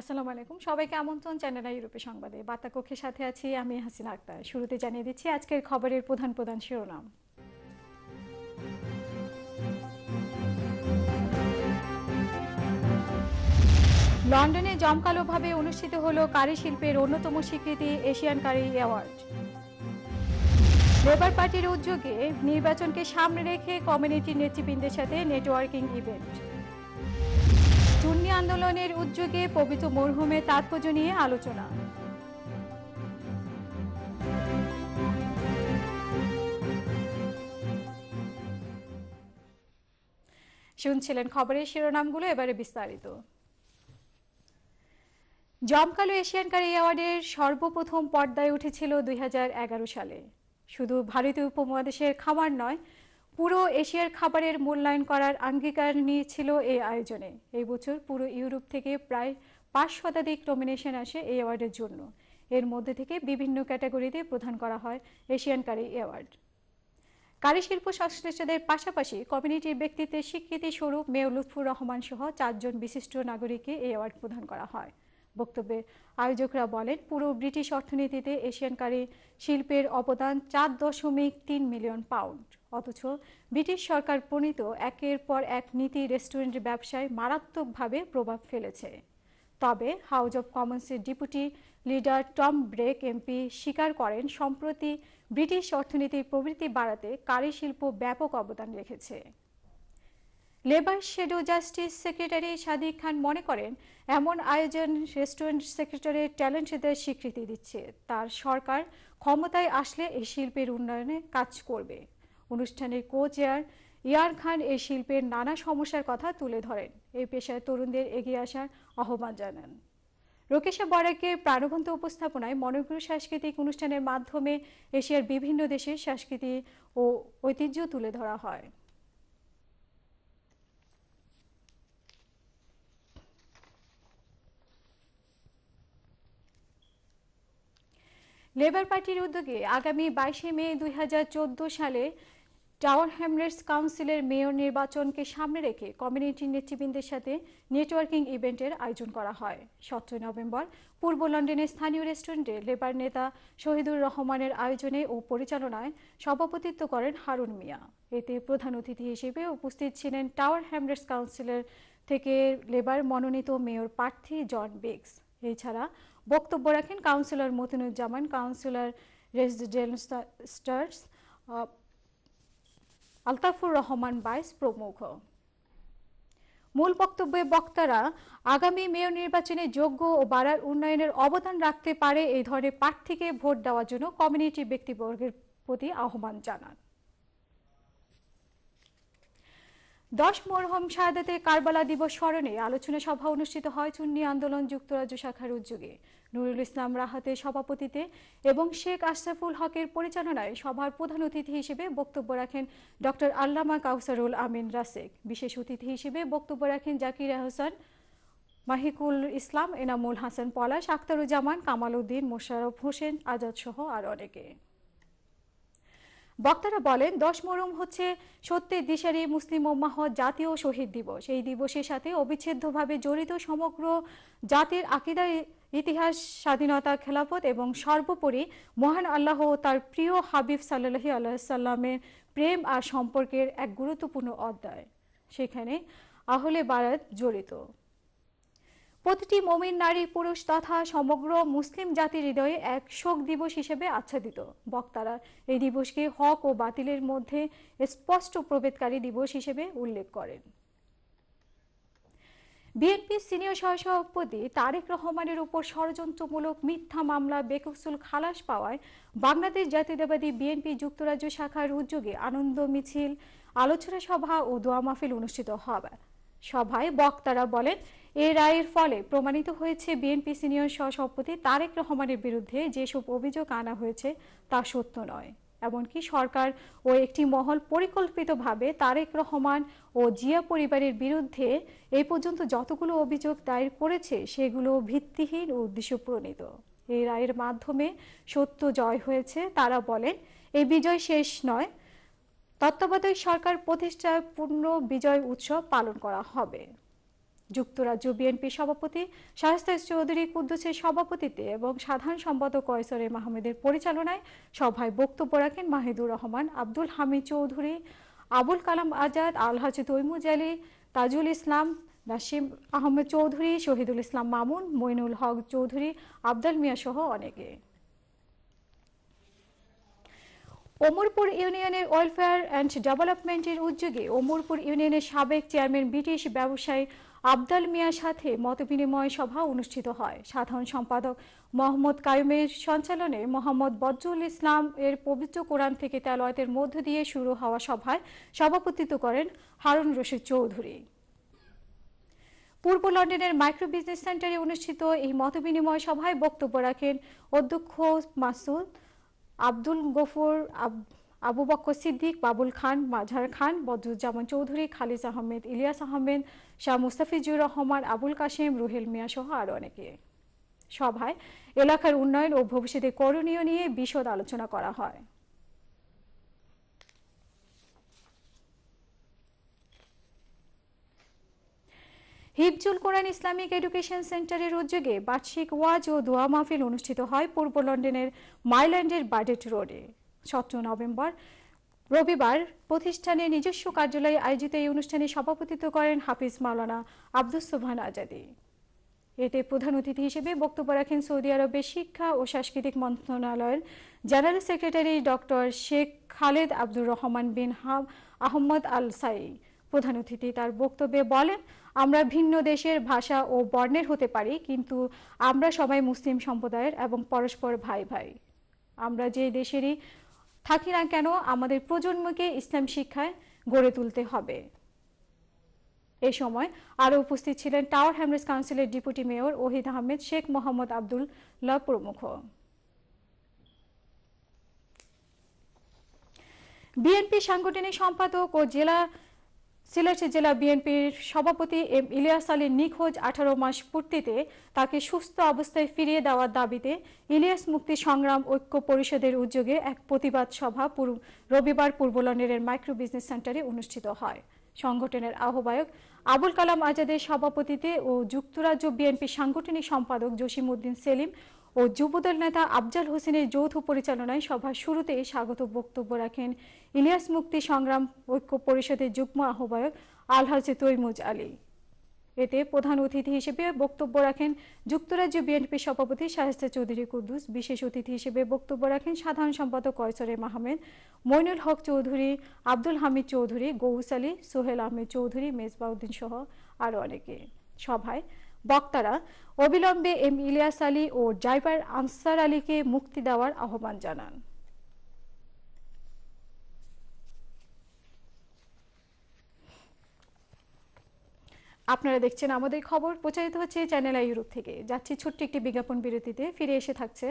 আসসালামু আলাইকুম সবাইকে আমন্ত্রণ চ্যানেল ইউরোপে সংবাদে বার্তাকক্ষের সাথে আছি আমি হাসিনা আক্তার শুরুতে জানিয়ে দিচ্ছি আজকের খবরের প্রধান প্রধান শিরোনাম লন্ডনে জমকালোভাবে অনুষ্ঠিত হল কারি শিল্পের অন্যতম স্বীকৃতি এশিয়ান কারি অ্যাওয়ার্ড লেবার পার্টির উদ্যোগে নির্বাচনকে সামনে রেখে কমিউনিটি নেতৃবৃন্দের সাথে নেটওয়ার্কিং ইভেন্ট ইউনিয়নের উদ্যোগে পবিত্র মরহুমে তাৎপর্য নিয়ে আলোচনা শুনছিলেন খবরের শিরোনামগুলো এবারে বিস্তারিত জমকালো এশিয়ান কারি অ্যাওয়ার্ডের সর্বপ্রথম পর্দায় উঠেছিল দুই সালে শুধু ভারতীয় উপমহাদেশের খামার নয় পুরো এশিয়ার খাবারের মূল্যায়ন করার অঙ্গীকার নিয়েছিল এই আয়োজনে এই বছর পুরো ইউরোপ থেকে প্রায় পাঁচ শতাধিক নমিনেশন আসে এই অ্যাওয়ার্ডের জন্য এর মধ্যে থেকে বিভিন্ন ক্যাটাগরিতে প্রদান করা হয় এশিয়ান কারি অ্যাওয়ার্ড কারিশিল্প সংশ্লিষ্টদের পাশাপাশি কমিউনিটির ব্যক্তিত্বের স্বীকৃতি স্বরূপ মেয় লুৎফুর রহমান সহ চারজন বিশিষ্ট নাগরিককে এই অ্যাওয়ার্ড প্রদান করা হয় বক্তব্যে আয়োজকরা বলেন পুরো ব্রিটিশ অর্থনীতিতে এশিয়ান কারি শিল্পের অবদান চার দশমিক তিন মিলিয়ন পাউন্ড অথচ ব্রিটিশ সরকার প্রণীত একের পর এক নীতি রেস্টুরেন্ট ব্যবসায় মারাত্মকভাবে প্রভাব ফেলেছে তবে হাউস অব কমন্সের deputy leader Tom Brake MP স্বীকার করেন সম্প্রতি ব্রিটিশ অর্থনীতির প্রবৃত্তি বাড়াতে কারি শিল্প ব্যাপক অবদান রেখেছে labour shadow justice secretary Sadiq Khan মনে করেন এমন আয়োজন রেস্টুরেন্ট সেক্রেটারি ট্যালেন্টদের স্বীকৃতি দিচ্ছে তার সরকার ক্ষমতায় আসলে এই শিল্পের উন্নয়নে কাজ করবে অনুষ্ঠানের কো চেয়ার ইয়ার খান এই শিল্পের নানা সমস্যার কথা তুলে ধরেন এই পেশায় তরুণদের এগিয়ে আসার আহ্বান জানান রোকেশা বরাকের প্রাণবন্ত উপস্থাপনায় মনোজ্ঞ সাংস্কৃতিক অনুষ্ঠানের মাধ্যমে এশিয়ার বিভিন্ন দেশের সংস্কৃতি ও ঐতিহ্য তুলে ধরা হয় লেবার পার্টির উদ্যোগে আগামী বাইশে মে দুই সালে টাওয়ার হ্যামলেটস কাউন্সিলের মেয়র নির্বাচনকে সামনে রেখে কমিউনিটি নেতৃবৃন্দের সাথে নেটওয়ার্কিং ইভেন্টের আয়োজন করা হয় সতেরোই নভেম্বর পূর্ব লন্ডনের স্থানীয় রেস্টুরেন্টে লেবার নেতা শহীদুর রহমানের আয়োজনে ও পরিচালনায় সভাপতিত্ব করেন হারুন মিয়া এতে প্রধান অতিথি হিসেবে উপস্থিত ছিলেন টাওয়ার হ্যামলেটস কাউন্সিলের থেকে লেবার মনোনীত মেয়র প্রার্থী জন বেগস এছাড়া বক্তব্য রাখেন কাউন্সিলর মতিনুজ্জামান কাউন্সিলর রেসিডেন্ট স্টার্স আলতাফুর রহমান বাইস প্রমুখ মূল বক্তব্যে বক্তারা আগামী মেয়র নির্বাচনে যোগ্য ও বাড়ার উন্নয়নের অবদান রাখতে পারে এই ধরনের প্রার্থীকে ভোট দেওয়ার জন্য কমিউনিটি ব্যক্তিবর্গের প্রতি আহ্বান জানান দশ মরহম শাহাদাতের কারবালা দিবস স্মরণে আলোচনা সভা অনুষ্ঠিত হয় চুন্নি আন্দোলন যুক্তরাজ্য শাখার উদ্যোগে নুরুল ইসলাম রাহাতের সভাপতিতে এবং শেখ আশরাফুল হকের পরিচালনায় সভার প্রধান অতিথি হিসেবে বক্তব্য রাখেন ডক্টর আল্লামা কাউসারুল আমিন রাসেক বিশেষ অতিথি হিসেবে বক্তব্য রাখেন জাকির আহসান মাহিকুল ইসলাম এনামুল হাসান পলাশ আখতারুজ্জামান কামাল উদ্দিন মোশারফ হোসেন আজাদ সহ আর অনেকে বক্তারা বলেন দশ মরম হচ্ছে সত্যের দিশারি মুসলিম ওম্মাহ জাতীয় শহীদ দিবস এই দিবসের সাথে অবিচ্ছেদ্যভাবে জড়িত সমগ্র জাতির আকিদা ইতিহাস স্বাধীনতা খেলাফত এবং সর্বোপরি মহান আল্লাহ ও তার প্রিয় হাবিব সাল্লাহি আল্লাহ সাল্লামের প্রেম আর সম্পর্কের এক গুরুত্বপূর্ণ অধ্যায় সেখানে আহলে বারাত জড়িত প্রতিটি মমিন নারী পুরুষ তথা সমগ্র মুসলিম জাতির হৃদয়ে এক শোক দিবস হিসেবে আচ্ছাদিত বক্তারা এই দিবসকে হক ও বাতিলের মধ্যে স্পষ্ট প্রভেদকারী দিবস হিসেবে উল্লেখ করেন বিএনপি সিনিয়র সহসভাপতি তারেক রহমানের উপর ষড়যন্ত্রমূলক মিথ্যা মামলা বেকসুল খালাস পাওয়ায় বাংলাদেশ জাতীয়তাবাদী বিএনপি যুক্তরাজ্য শাখার উদ্যোগে আনন্দ মিছিল আলোচনা সভা ও দোয়া মাহফিল অনুষ্ঠিত হবে সভায় বক্তারা বলেন এ রায়ের ফলে প্রমাণিত হয়েছে বিএনপি সিনিয়র সহসভাপতি তারেক রহমানের বিরুদ্ধে যেসব অভিযোগ আনা হয়েছে তা সত্য নয় এমনকি সরকার ও একটি মহল পরিকল্পিতভাবে তারেক রহমান ও জিয়া পরিবারের বিরুদ্ধে এই পর্যন্ত যতগুলো অভিযোগ দায়ের করেছে সেগুলো ভিত্তিহীন ও উদ্দেশ্যপ্রণীত এই রায়ের মাধ্যমে সত্য জয় হয়েছে তারা বলেন এই বিজয় শেষ নয় তত্ত্বাবধায়ক সরকার প্রতিষ্ঠায় পূর্ণ বিজয় উৎসব পালন করা হবে যুক্তরাজ্য বিএনপি সভাপতি শাহস্তা চৌধুরী কুদ্দুসের সভাপতিত্বে এবং সাধারণ সম্পাদক কয়সরে মাহমেদের পরিচালনায় সভায় বক্তব্য রাখেন মাহিদুর রহমান আব্দুল হামিদ চৌধুরী আবুল কালাম আজাদ আলহাজ তৈমুজ আলী তাজুল ইসলাম নাসিম আহমেদ চৌধুরী শহীদুল ইসলাম মামুন মইনুল হক চৌধুরী আবদাল মিয়া সহ অনেকে ওমরপুর ইউনিয়নের ওয়েলফেয়ার অ্যান্ড ডেভেলপমেন্টের উদ্যোগে ওমরপুর ইউনিয়নের সাবেক চেয়ারম্যান ব্রিটিশ ব্যবসায়ী আবদাল মিয়ার সাথে মতবিনিময় সভা অনুষ্ঠিত হয় সাধারণ সম্পাদক মোহাম্মদ কায়ুমের সঞ্চালনে মোহাম্মদ বজরুল ইসলাম এর পবিত্র কোরআন থেকে তেলয়তের মধ্য দিয়ে শুরু হওয়া সভায় সভাপতিত্ব করেন হারুন রশিদ চৌধুরী পূর্ব লন্ডনের মাইক্রো বিজনেস সেন্টারে অনুষ্ঠিত এই মতবিনিময় সভায় বক্তব্য রাখেন অধ্যক্ষ মাসুদ আব্দুল গফুর আবু বক্কর সিদ্দিক বাবুল খান মাঝার খান বদরুজ্জামান চৌধুরী খালিজ আহমেদ ইলিয়াস আহমেদ শাহ মুস্তাফিজুর রহমান আবুল কাশেম রুহেল মিয়া সহ আরও অনেকে সভায় এলাকার উন্নয়ন ও ভবিষ্যতে করণীয় নিয়ে বিশদ আলোচনা করা হয় হিফজুল কোরআন ইসলামিক এডুকেশন সেন্টারের উদ্যোগে বার্ষিক ওয়াজ ও দোয়া মাহফিল অনুষ্ঠিত হয় পূর্ব লন্ডনের মাইল্যান্ডের বাডেট রোডে সতেরো নভেম্বর রবিবার প্রতিষ্ঠানের নিজস্ব কার্যালয়ে আয়োজিত এই অনুষ্ঠানে সভাপতিত্ব করেন হাফিজ মাওলানা আব্দুস সোভান আজাদি এতে প্রধান অতিথি হিসেবে বক্তব্য রাখেন সৌদি আরবের শিক্ষা ও সাংস্কৃতিক মন্ত্রণালয়ের general secretary doctor Sheikh Khaled Abdur Rahman bin Hab Ahmad Al Sai প্রধান অতিথি তার বক্তব্যে বলেন আমরা ভিন্ন দেশের ভাষা ও বর্ণের হতে পারি কিন্তু আমরা সবাই মুসলিম সম্প্রদায়ের এবং পরস্পর ভাই ভাই আমরা যে দেশেরই থাকি না কেন আমাদের প্রজন্মকে ইসলাম শিক্ষায় গড়ে তুলতে হবে এ সময় আরও উপস্থিত ছিলেন টাওয়ার হ্যামরেজ কাউন্সিলের ডেপুটি মেয়র ওহিদ আহমেদ শেখ মোহাম্মদ আব্দুল ল প্রমুখ বিএনপি সাংগঠনিক সম্পাদক ও জেলা সিলেট জেলা বিএনপির সভাপতি এম ইলিয়াস আলীর নিখোঁজ আঠারো মাস পূর্তিতে তাকে সুস্থ অবস্থায় ফিরিয়ে দেওয়ার দাবিতে ইলিয়াস মুক্তি সংগ্রাম ঐক্য পরিষদের উদ্যোগে এক প্রতিবাদ সভা রবিবার পূর্ব লন্ডনের মাইক্রো বিজনেস সেন্টারে অনুষ্ঠিত হয় সংগঠনের আহ্বায়ক আবুল কালাম আজাদের সভাপতিতে ও যুক্তরাজ্য বিএনপি সাংগঠনিক সম্পাদক জসিম উদ্দিন সেলিম ও যুবদল নেতা আফজাল হোসেনের যৌথ পরিচালনায় সভার শুরুতে স্বাগত বক্তব্য রাখেন ইলিয়াস মুক্তি সংগ্রাম ঐক্য পরিষদের যুগ্ম আহ্বায়ক আলহাজ তৈমুজ আলী এতে প্রধান অতিথি হিসেবে বক্তব্য রাখেন যুক্তরাজ্য বিএনপির সভাপতি শাহেস্তা চৌধুরী কুদ্দুস বিশেষ অতিথি হিসেবে বক্তব্য রাখেন সাধারণ সম্পাদক কয়সরে মাহমেদ মইনুল হক চৌধুরী আব্দুল হামিদ চৌধুরী গৌস আলী সোহেল আহমেদ চৌধুরী মেজবাউদ্দিন সহ আরও অনেকে সভায় বক্তারা অবিলম্বে এম ইলিয়াস আলী ও জাইবার আনসার আলীকে মুক্তি দেওয়ার আহ্বান জানান আপনারা দেখছেন আমাদের খবর প্রচারিত হচ্ছে চ্যানেল আই ইউরোপ থেকে যাচ্ছি ছোট্ট একটি বিজ্ঞাপন বিরতিতে ফিরে এসে থাকছে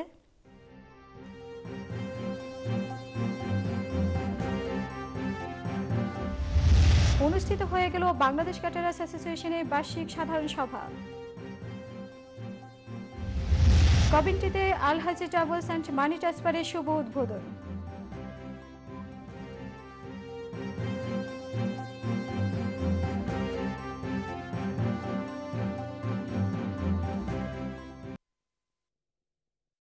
অনুষ্ঠিত হয়ে গেল বাংলাদেশ ক্যাটারাস অ্যাসোসিয়েশনের বার্ষিক সাধারণ সভা কবিনটিতে আলহাজি ট্রাভেলস অ্যান্ড মানি ট্রান্সফারের শুভ উদ্বোধন